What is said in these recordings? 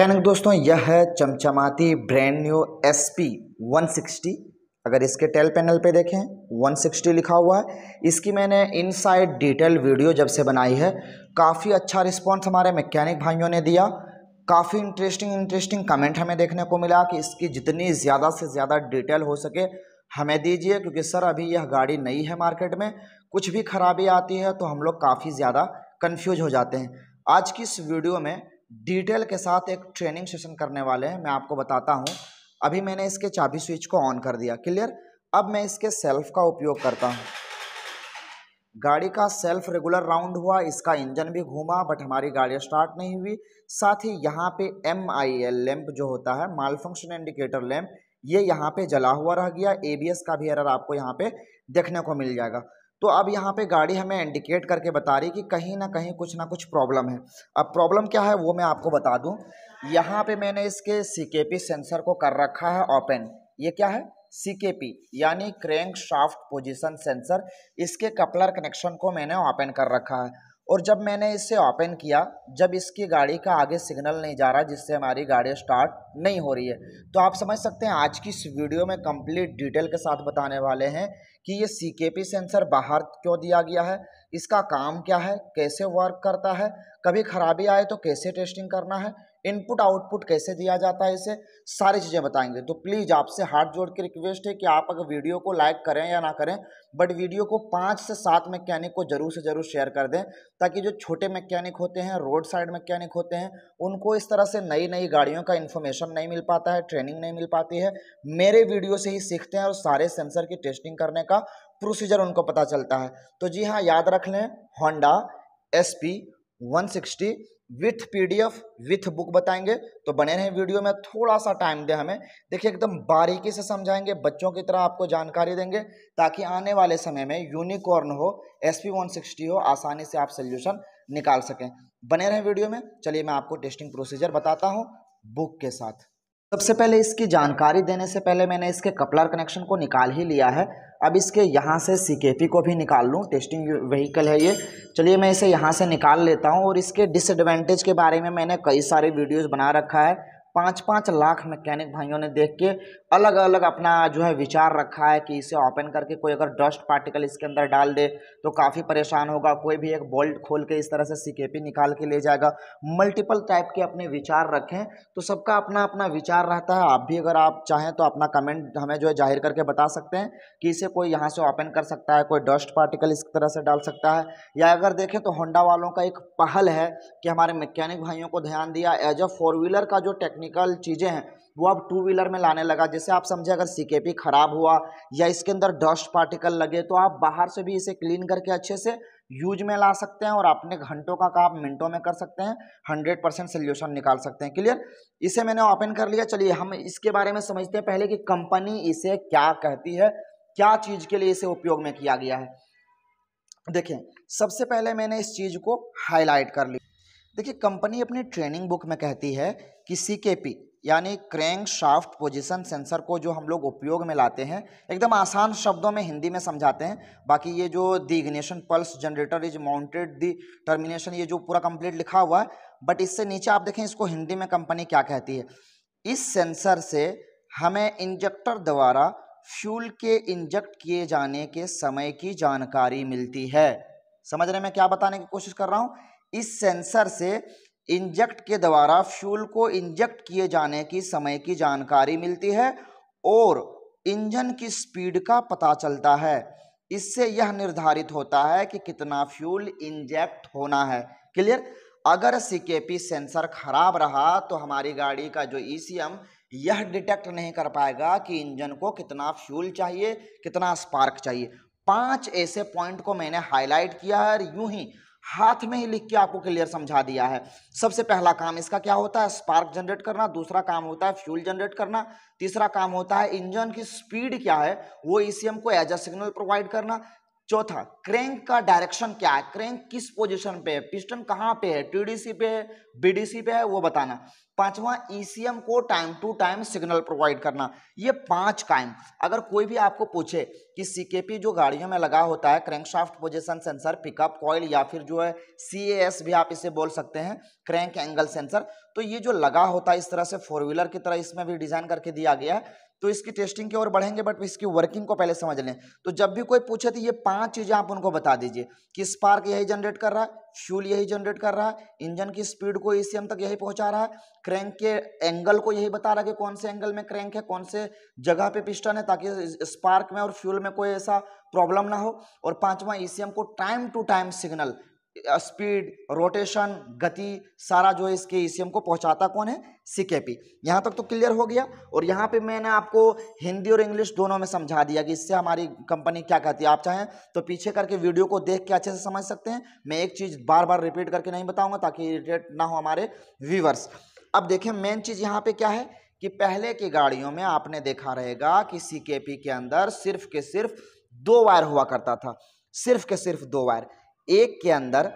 mechanic दोस्तों यह है चमचमाती brand new S P one sixty अगर इसके टेल पैनल पे देखें 160 लिखा हुआ है इसकी मैंने इनसाइड डिटेल वीडियो जब से बनाई है काफ़ी अच्छा रिस्पांस हमारे मैकेनिक भाइयों ने दिया काफ़ी इंटरेस्टिंग इंटरेस्टिंग कमेंट हमें देखने को मिला कि इसकी जितनी ज़्यादा से ज़्यादा डिटेल हो सके हमें दीजिए क्योंकि सर अभी यह गाड़ी नई है मार्केट में कुछ भी खराबी आती है तो हम लोग काफ़ी ज़्यादा कन्फ्यूज हो जाते हैं आज की इस वीडियो में डिटेल के साथ एक ट्रेनिंग सेशन करने वाले हैं मैं आपको बताता हूँ अभी मैंने इसके चाबी स्विच को ऑन कर दिया क्लियर अब मैं इसके सेल्फ का उपयोग करता हूँ गाड़ी का सेल्फ रेगुलर राउंड हुआ इसका इंजन भी घूमा बट हमारी गाड़ी स्टार्ट नहीं हुई साथ ही यहाँ पे एम आई एल लैम्प जो होता है माल फंक्शन इंडिकेटर लैम्प ये यहाँ पे जला हुआ रह गया एबीएस का भी एरर आपको यहाँ पे देखने को मिल जाएगा तो अब यहाँ पे गाड़ी हमें इंडिकेट करके बता रही कि कहीं ना कहीं कुछ ना कुछ प्रॉब्लम है अब प्रॉब्लम क्या है वो मैं आपको बता दूँ यहाँ पे मैंने इसके सी सेंसर को कर रखा है ओपन ये क्या है सी यानी क्रैंक शाफ्ट पोजिशन सेंसर इसके कपलर कनेक्शन को मैंने ओपन कर रखा है और जब मैंने इसे ओपन किया जब इसकी गाड़ी का आगे सिग्नल नहीं जा रहा जिससे हमारी गाड़ी स्टार्ट नहीं हो रही है तो आप समझ सकते हैं आज की इस वीडियो में कंप्लीट डिटेल के साथ बताने वाले हैं कि ये सी सेंसर बाहर क्यों दिया गया है इसका काम क्या है कैसे वर्क करता है कभी खराबी आए तो कैसे टेस्टिंग करना है इनपुट आउटपुट कैसे दिया जाता है इसे सारी चीज़ें बताएंगे तो प्लीज़ आपसे हाथ जोड़ के रिक्वेस्ट है कि आप अगर वीडियो को लाइक करें या ना करें बट वीडियो को पाँच से सात मैकेनिक को ज़रूर से ज़रूर शेयर कर दें ताकि जो छोटे मैकेनिक होते हैं रोड साइड मैकेनिक होते हैं उनको इस तरह से नई नई गाड़ियों का इन्फॉर्मेशन नहीं मिल पाता है ट्रेनिंग नहीं मिल पाती है मेरे वीडियो से ही सीखते हैं और सारे सेंसर की टेस्टिंग करने का प्रोसीजर उनको पता चलता है तो जी हाँ याद रख लें Honda S P one sixty with PDF with book बताएंगे तो बने रहें वीडियो में थोड़ा सा टाइम दे हमें देखिए एकदम बारीकी से समझाएंगे बच्चों की तरह आपको जानकारी देंगे ताकि आने वाले समय में यूनिकॉर्न हो एस पी वन सिक्सटी हो आसानी से आप सोल्यूशन निकाल सकें बने रहें वीडियो में चलिए मैं आपको टेस्टिंग प्रोसीजर बताता हूँ बुक के साथ सबसे पहले इसकी जानकारी देने से पहले मैंने इसके कपलर कनेक्शन को निकाल ही लिया है अब इसके यहाँ से सी को भी निकाल लूँ टेस्टिंग व्हीकल है ये चलिए मैं इसे यहाँ से निकाल लेता हूँ और इसके डिसएडवांटेज के बारे में मैंने कई सारे वीडियोज़ बना रखा है पाँच पाँच लाख मैकेनिक भाइयों ने देख के अलग अलग अपना जो है विचार रखा है कि इसे ओपन करके कोई अगर डस्ट पार्टिकल इसके अंदर डाल दे तो काफ़ी परेशान होगा कोई भी एक बोल्ट खोल के इस तरह से सीकेपी निकाल के ले जाएगा मल्टीपल टाइप के अपने विचार रखें तो सबका अपना अपना विचार रहता है आप भी अगर आप चाहें तो अपना कमेंट हमें जो है जाहिर करके बता सकते हैं कि इसे कोई यहाँ से ओपन कर सकता है कोई डस्ट पार्टिकल इस तरह से डाल सकता है या अगर देखें तो होंडा वालों का एक पहल है कि हमारे मैकेनिक भाइयों को ध्यान दिया एज अ फोर व्हीलर का जो टेक्निकल चीज़ें हैं वो अब टू व्हीलर में लाने लगा जैसे आप समझे अगर पी खराब हुआ या इसके अंदर डस्ट पार्टिकल लगे तो आप बाहर से भी इसे क्लीन करके अच्छे से यूज में ला सकते हैं और अपने घंटों का काम मिनटों में कर सकते हैं हंड्रेड परसेंट सोल्यूशन निकाल सकते हैं क्लियर इसे मैंने ओपन कर लिया चलिए हम इसके बारे में समझते हैं पहले कि कंपनी इसे क्या कहती है क्या चीज़ के लिए इसे उपयोग में किया गया है देखें सबसे पहले मैंने इस चीज़ को हाईलाइट कर ली देखिए कंपनी अपनी ट्रेनिंग बुक में कहती है कि सी के पी यानी क्रैंक शाफ्ट पोजीशन सेंसर को जो हम लोग उपयोग में लाते हैं एकदम आसान शब्दों में हिंदी में समझाते हैं बाकी ये जो the ignition pulse generator is mounted the termination ये जो पूरा कंप्लीट लिखा हुआ है बट इससे नीचे आप देखें इसको हिंदी में कंपनी क्या कहती है इस सेंसर से हमें इंजेक्टर द्वारा फ्यूल के इंजेक्ट किए जाने के समय की जानकारी मिलती है समझ रहे मैं क्या बताने की कोशिश कर रहा हूँ इस सेंसर से इंजेक्ट के द्वारा फ्यूल को इंजेक्ट किए जाने की समय की जानकारी मिलती है और इंजन की स्पीड का पता चलता है इससे यह निर्धारित होता है कि कितना फ्यूल इंजेक्ट होना है क्लियर अगर सीकेपी सेंसर खराब रहा तो हमारी गाड़ी का जो ईसीएम e यह डिटेक्ट नहीं कर पाएगा कि इंजन को कितना फ्यूल चाहिए कितना स्पार्क चाहिए पांच ऐसे पॉइंट को मैंने हाईलाइट किया है और यूं ही हाथ में ही लिख के आपको क्लियर समझा दिया है सबसे पहला काम इसका क्या होता है स्पार्क जनरेट करना दूसरा काम होता है फ्यूल जनरेट करना तीसरा काम होता है इंजन की स्पीड क्या है वो ईसीएम को एज अ सिग्नल प्रोवाइड करना चौथा क्रैंक का डायरेक्शन क्या है क्रैंक किस पोजीशन पे है पिस्टन कहाँ पे है टीडीसी पे है बीडीसी पे है वो बताना पांचवा ईसीएम e को time to time signal provide करना ये पांच काम अगर कोई भी आपको पूछे कि सीकेपी जो गाड़ियों में लगा होता है crankshaft position sensor pickup coil या फिर जो है सी भी आप इसे बोल सकते हैं क्रैंक एंगल सेंसर तो ये जो लगा होता है इस तरह से फोर व्हीलर की तरह इसमें भी डिजाइन करके दिया गया है तो इसकी टेस्टिंग की ओर बढ़ेंगे बट इसकी वर्किंग को पहले समझ लें तो जब भी कोई पूछे तो ये पांच चीज़ें आप उनको बता दीजिए कि स्पार्क यही जनरेट कर रहा है फ्यूल यही जनरेट कर रहा है इंजन की स्पीड को ई तक यही पहुंचा रहा है क्रैंक के एंगल को यही बता रहा है कि कौन से एंगल में क्रैंक है कौन से जगह पे पिस्टन है ताकि स्पार्क में और फ्यूल में कोई ऐसा प्रॉब्लम ना हो और पांचवा ई को time to time signal speed rotation गति सारा जो है इसके ईसीएम को पहुंचाता कौन है सी के पी यहाँ तक तो क्लियर हो गया और यहाँ पे मैंने आपको हिंदी और इंग्लिश दोनों में समझा दिया कि इससे हमारी कंपनी क्या कहती है आप चाहें तो पीछे करके वीडियो को देख के अच्छे से समझ सकते हैं मैं एक चीज़ बार बार रिपीट करके नहीं बताऊँगा ताकि इरीटेट ना हो हमारे व्यूवर्स अब देखें मेन चीज़ यहाँ पर क्या है कि पहले की गाड़ियों में आपने देखा रहेगा कि सी के अंदर सिर्फ के सिर्फ दो वायर हुआ करता था सिर्फ के सिर्फ दो वायर एक के अंदर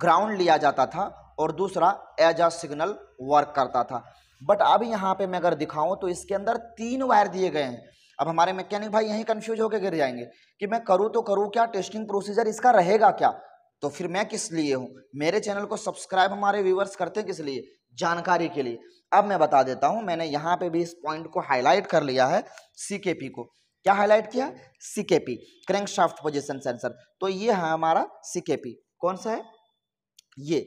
ग्राउंड लिया जाता था और दूसरा एज आ सिग्नल वर्क करता था बट अब यहाँ पे मैं अगर दिखाऊँ तो इसके अंदर तीन वायर दिए गए हैं अब हमारे मैकेनिक भाई यहीं कन्फ्यूज होकर गिर जाएंगे कि मैं करूँ तो करूँ क्या टेस्टिंग प्रोसीजर इसका रहेगा क्या तो फिर मैं किस लिए हूँ मेरे चैनल को सब्सक्राइब हमारे व्यूवर्स करते हैं किस लिए जानकारी के लिए अब मैं बता देता हूँ मैंने यहाँ पे भी इस पॉइंट को हाईलाइट कर लिया है सी को क्या हाईलाइट किया सीकेपी क्रैंकशाफ्ट पोजिशन सेंसर तो ये है हमारा सीकेपी कौन सा है ये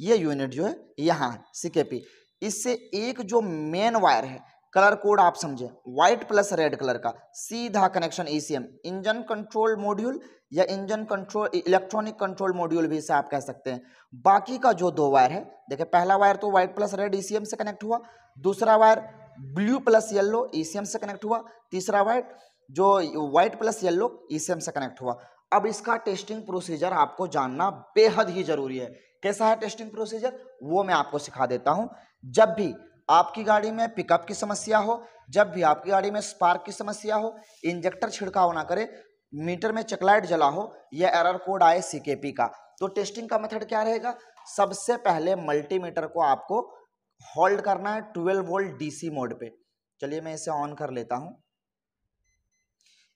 ये यूनिट जो है यहाँ सीकेपी इससे एक जो मेन वायर है कलर कोड आप समझे व्हाइट प्लस रेड कलर का सीधा connection ACM engine control module या engine control electronic control module भी इसे आप कह सकते हैं बाकी का जो दो वायर है देखिए पहला वायर तो व्हाइट प्लस रेड ईसीएम से कनेक्ट हुआ दूसरा wire blue plus yellow ECM से कनेक्ट हुआ तीसरा वायर जो व्हाइट प्लस येल्लो ईसीएम से कनेक्ट हुआ अब इसका टेस्टिंग प्रोसीजर आपको जानना बेहद ही जरूरी है कैसा है टेस्टिंग प्रोसीजर वो मैं आपको सिखा देता हूं जब भी आपकी गाड़ी में पिकअप की समस्या हो जब भी आपकी गाड़ी में स्पार्क की समस्या हो इंजेक्टर छिड़काव ना करे मीटर में चकलाइट जला हो या एरर कोड आए सीकेपी का तो टेस्टिंग का मेथड क्या रहेगा सबसे पहले मल्टीमीटर को आपको होल्ड करना है 12 वोल्ट डीसी मोड पे चलिए मैं इसे ऑन कर लेता हूँ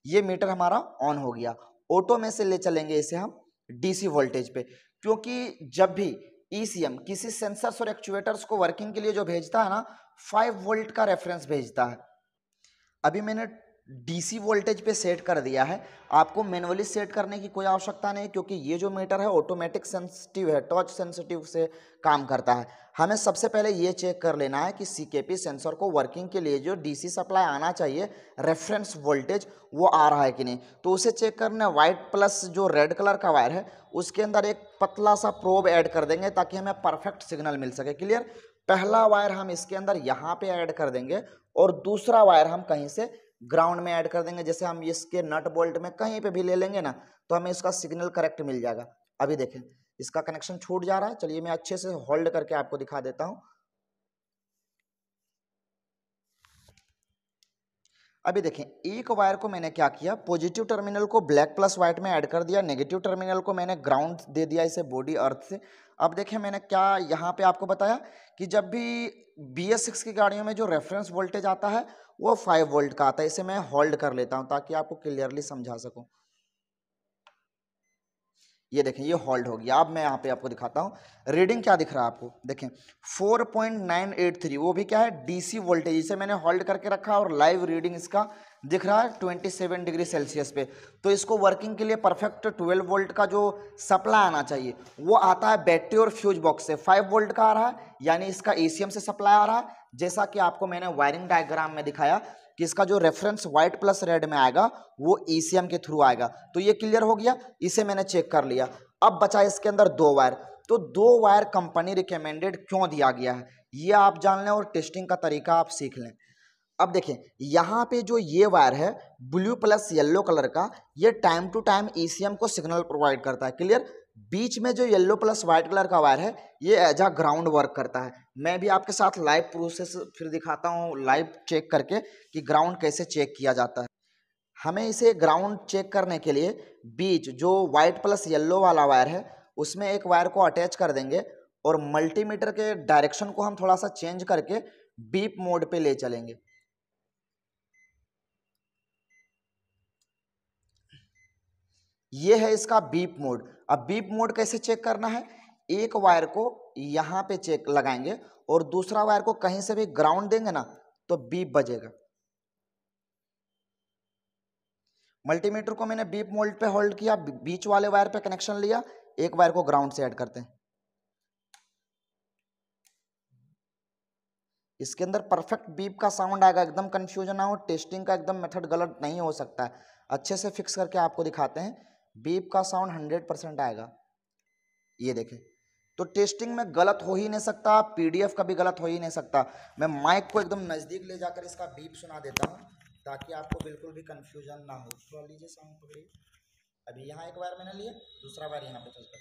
ये मीटर हमारा ऑन हो गया ऑटो में से ले चलेंगे इसे हम डीसी वोल्टेज पे क्योंकि जब भी ईसीएम e किसी सेंसर्स और एक्चुएटर्स को वर्किंग के लिए जो भेजता है ना फाइव वोल्ट का रेफरेंस भेजता है अभी मैंने डीसी वोल्टेज पे सेट कर दिया है आपको मैनुअली सेट करने की कोई आवश्यकता नहीं क्योंकि ये जो मीटर है ऑटोमेटिक सेंसिटिव है टॉच सेंसिटिव से काम करता है हमें सबसे पहले ये चेक कर लेना है कि सीकेपी सेंसर को वर्किंग के लिए जो डीसी सप्लाई आना चाहिए रेफरेंस वोल्टेज वो आ रहा है कि नहीं तो उसे चेक करने वाइट प्लस जो रेड कलर का वायर है उसके अंदर एक पतला सा प्रोब ऐड कर देंगे ताकि हमें परफेक्ट सिग्नल मिल सके क्लियर पहला वायर हम इसके अंदर यहाँ पे ऐड कर देंगे और दूसरा वायर हम कहीं से ग्राउंड में ऐड कर देंगे जैसे हम इसके नट बोल्ट में कहीं पे भी ले लेंगे ना तो हमें इसका सिग्नल करेक्ट मिल जाएगा अभी देखें इसका कनेक्शन छूट जा रहा है चलिए मैं अच्छे से होल्ड करके आपको दिखा देता हूँ अभी देखें एक वायर को मैंने क्या किया पॉजिटिव टर्मिनल को ब्लैक प्लस व्हाइट में ऐड कर दिया नेगेटिव टर्मिनल को मैंने ग्राउंड दे दिया इसे बॉडी अर्थ से अब देखें मैंने क्या यहाँ पे आपको बताया कि जब भी बी एस सिक्स की गाड़ियों में जो रेफरेंस वोल्टेज आता है वो फाइव वोल्ट का आता है इसे मैं होल्ड कर लेता हूँ ताकि आपको क्लियरली समझा सकूँ ये देखें ये होल्ड हो गया अब मैं यहाँ पे आपको दिखाता हूँ रीडिंग क्या दिख रहा है आपको देखें 4.983 वो भी क्या है डीसी वोल्टेज इसे मैंने होल्ड करके रखा और लाइव रीडिंग इसका दिख रहा है 27 डिग्री सेल्सियस पे तो इसको वर्किंग के लिए परफेक्ट 12 वोल्ट का जो सप्लाई आना चाहिए वो आता है बैटरी और फ्यूज बॉक्स से 5 वोल्ट का आ रहा है यानी इसका ए से सप्लाई आ रहा है जैसा कि आपको मैंने वायरिंग डायग्राम में दिखाया कि इसका जो रेफरेंस व्हाइट प्लस रेड में आएगा वो ईसीएम e के थ्रू आएगा तो ये क्लियर हो गया इसे मैंने चेक कर लिया अब बचा इसके अंदर दो वायर तो दो वायर कंपनी रिकमेंडेड क्यों दिया गया है ये आप जान लें और टेस्टिंग का तरीका आप सीख लें अब देखें यहाँ पे जो ये वायर है ब्लू प्लस येलो कलर का ये टाइम टू टाइम ई को सिग्नल प्रोवाइड करता है क्लियर बीच में जो येलो प्लस व्हाइट कलर का वायर है ये एज आ ग्राउंड वर्क करता है मैं भी आपके साथ लाइव प्रोसेस फिर दिखाता हूँ लाइव चेक करके कि ग्राउंड कैसे चेक किया जाता है हमें इसे ग्राउंड चेक करने के लिए बीच जो वाइट प्लस येल्लो वाला वायर है उसमें एक वायर को अटैच कर देंगे और मल्टीमीटर के डायरेक्शन को हम थोड़ा सा चेंज करके बीप मोड पे ले चलेंगे ये है इसका बीप मोड अब बीप मोड कैसे चेक करना है एक वायर को यहाँ पे चेक लगाएंगे और दूसरा वायर को कहीं से भी ग्राउंड देंगे ना तो बीप बजेगा मल्टीमीटर को मैंने बीप मोल्ड पे होल्ड किया बीच वाले वायर पे कनेक्शन लिया एक वायर को ग्राउंड से ऐड करते हैं इसके अंदर परफेक्ट बीप का साउंड आएगा एकदम कंफ्यूजन ना हो टेस्टिंग का एकदम मेथड गलत नहीं हो सकता है अच्छे से फिक्स करके आपको दिखाते हैं बीप का साउंड हंड्रेड परसेंट आएगा ये देखें तो टेस्टिंग में गलत हो ही नहीं सकता पीडीएफ का भी गलत हो ही नहीं सकता मैं माइक को एकदम नज़दीक ले जाकर इसका बीप सुना देता हूँ ताकि आपको बिल्कुल भी कन्फ्यूजन ना हो थोड़ा लीजिए साउंड पकड़िए अभी यहाँ एक बार मैंने लिया दूसरा बार यहाँ पे चल कर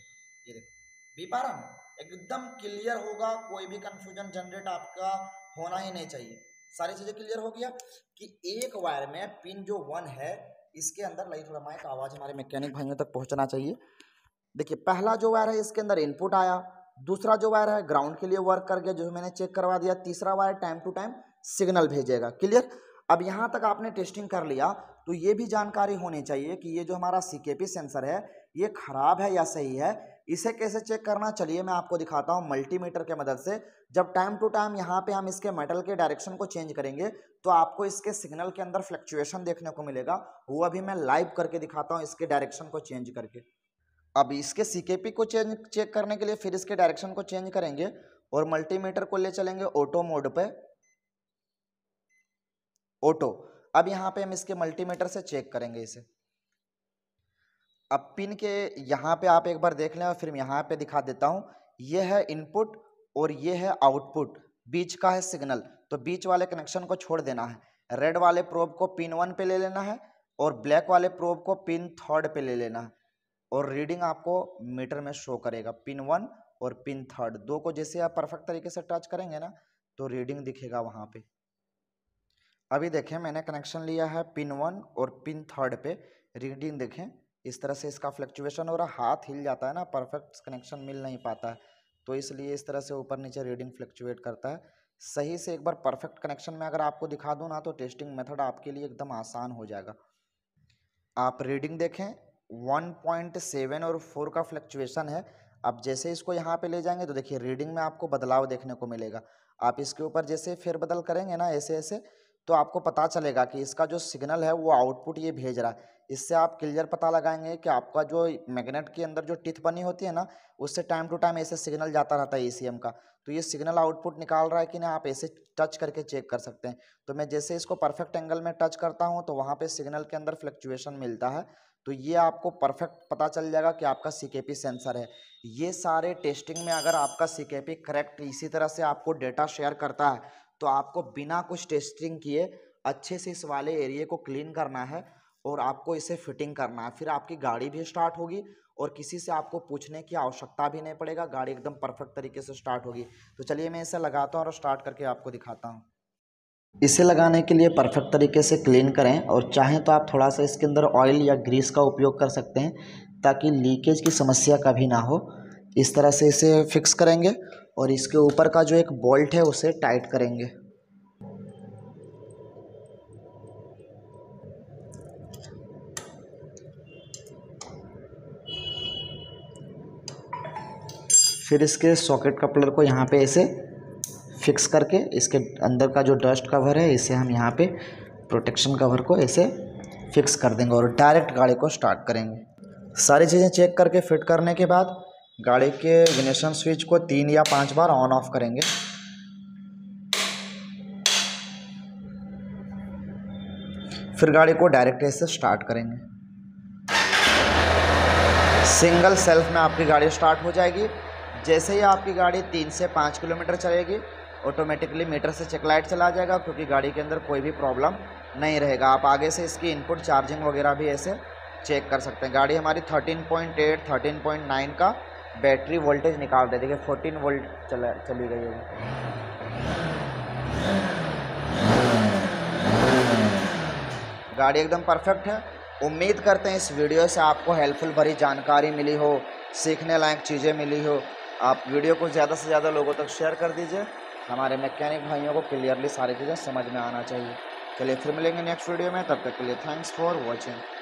ये देखो बीप आ रहा हूँ एकदम क्लियर होगा कोई भी कन्फ्यूजन जनरेट आपका होना ही नहीं चाहिए सारी चीज़ें क्लियर हो गया कि एक वायर में पिन जो वन है इसके अंदर लाइए थोड़ा माइक आवाज़ हमारे मैकेनिक भाइयों तक पहुंचना चाहिए देखिए पहला जो वायर है इसके अंदर इनपुट आया दूसरा जो वायर है ग्राउंड के लिए वर्क कर गया जो मैंने चेक करवा दिया तीसरा wire time to time signal भेजेगा क्लियर अब यहाँ तक आपने टेस्टिंग कर लिया तो ये भी जानकारी होनी चाहिए कि ये जो हमारा सी सेंसर है ये खराब है या सही है इसे कैसे चेक करना चलिए मैं आपको दिखाता हूँ मल्टीमीटर के मदद से जब टाइम टू टाइम यहाँ पे हम इसके मेटल के डायरेक्शन को चेंज करेंगे तो आपको इसके सिग्नल के अंदर फ्लक्चुएशन देखने को मिलेगा वो अभी मैं लाइव करके दिखाता हूँ इसके डायरेक्शन को चेंज करके अब इसके सी को चेंज चेक करने के लिए फिर इसके डायरेक्शन को चेंज करेंगे और मल्टीमीटर को ले चलेंगे ऑटो मोड पे ऑटो अब यहाँ पे हम इसके मल्टीमीटर से चेक करेंगे इसे अब पिन के यहाँ पे आप एक बार देख लें और फिर यहाँ पे दिखा देता हूँ ये है इनपुट और ये है आउटपुट बीच का है सिग्नल तो बीच वाले कनेक्शन को छोड़ देना है रेड वाले प्रोब को पिन वन पे ले लेना है और ब्लैक वाले प्रोब को पिन थर्ड पे ले लेना है और रीडिंग आपको मीटर में शो करेगा पिन वन और पिन थर्ड दो को जैसे आप परफेक्ट तरीके से टच करेंगे ना तो रीडिंग दिखेगा वहाँ पे अभी देखें मैंने कनेक्शन लिया है पिन वन और पिन थर्ड पे रीडिंग देखें इस तरह से इसका फ्लक्चुएशन हो रहा हाथ हिल जाता है ना परफेक्ट कनेक्शन मिल नहीं पाता है तो इसलिए इस तरह से ऊपर नीचे रीडिंग फ्लक्चुएट करता है सही से एक बार परफेक्ट कनेक्शन में अगर आपको दिखा दूँ ना तो टेस्टिंग मेथड आपके लिए एकदम आसान हो जाएगा आप रीडिंग देखें 1.7 और 4 का फ्लक्चुएशन है अब जैसे इसको यहाँ पे ले जाएंगे तो देखिए रीडिंग में आपको बदलाव देखने को मिलेगा आप इसके ऊपर जैसे फेरबदल करेंगे ना ऐसे ऐसे तो आपको पता चलेगा कि इसका जो सिग्नल है वो आउटपुट ये भेज रहा है इससे आप क्लियर पता लगाएंगे कि आपका जो मैग्नेट के अंदर जो टिथ बनी होती है ना उससे टाइम टू टाइम ऐसे सिग्नल जाता रहता है ई का तो ये सिग्नल आउटपुट निकाल रहा है कि ना आप ऐसे टच करके चेक कर सकते हैं तो मैं जैसे इसको परफेक्ट एंगल में टच करता हूँ तो वहाँ पर सिग्नल के अंदर फ्लक्चुएशन मिलता है तो ये आपको परफेक्ट पता चल जाएगा कि आपका सी सेंसर है ये सारे टेस्टिंग में अगर आपका सी करेक्ट इसी तरह से आपको डेटा शेयर करता है तो आपको बिना कुछ टेस्टिंग किए अच्छे से इस वाले एरिए को क्लीन करना है और आपको इसे फिटिंग करना है फिर आपकी गाड़ी भी स्टार्ट होगी और किसी से आपको पूछने की आवश्यकता भी नहीं पड़ेगा गाड़ी एकदम परफेक्ट तरीके से स्टार्ट होगी तो चलिए मैं इसे लगाता हूँ और स्टार्ट करके आपको दिखाता हूँ इसे लगाने के लिए परफेक्ट तरीके से क्लीन करें और चाहें तो आप थोड़ा सा इसके अंदर ऑयल या ग्रीस का उपयोग कर सकते हैं ताकि लीकेज की समस्या कभी ना हो इस तरह से इसे फिक्स करेंगे और इसके ऊपर का जो एक बोल्ट है उसे टाइट करेंगे फिर इसके सॉकेट कपलर को यहाँ पे ऐसे फिक्स करके इसके अंदर का जो डस्ट कवर है इसे हम यहाँ पे प्रोटेक्शन कवर को ऐसे फिक्स कर देंगे और डायरेक्ट गाड़ी को स्टार्ट करेंगे सारी चीज़ें चेक करके फिट करने के बाद गाड़ी के इग्निशन स्विच को तीन या पांच बार ऑन ऑफ करेंगे फिर गाड़ी को डायरेक्ट से स्टार्ट करेंगे सिंगल सेल्फ में आपकी गाड़ी स्टार्ट हो जाएगी जैसे ही आपकी गाड़ी तीन से पाँच किलोमीटर चलेगी ऑटोमेटिकली मीटर से चेक लाइट चला जाएगा क्योंकि गाड़ी के अंदर कोई भी प्रॉब्लम नहीं रहेगा आप आगे से इसकी इनपुट चार्जिंग वगैरह भी ऐसे चेक कर सकते हैं गाड़ी हमारी 13.8, 13.9 का बैटरी वोल्टेज निकाल दे देखिए फोर्टीन वोल्ट चला चली गई है गाड़ी एकदम परफेक्ट है उम्मीद करते हैं इस वीडियो से आपको हेल्पफुल भरी जानकारी मिली हो सीखने लायक चीज़ें मिली हो आप वीडियो को ज़्यादा से ज़्यादा लोगों तक शेयर कर दीजिए हमारे मैकेनिक भाइयों को क्लियरली सारी चीज़ें समझ में आना चाहिए चलिए फिर मिलेंगे नेक्स्ट वीडियो में तब तक के लिए थैंक्स फॉर वॉचिंग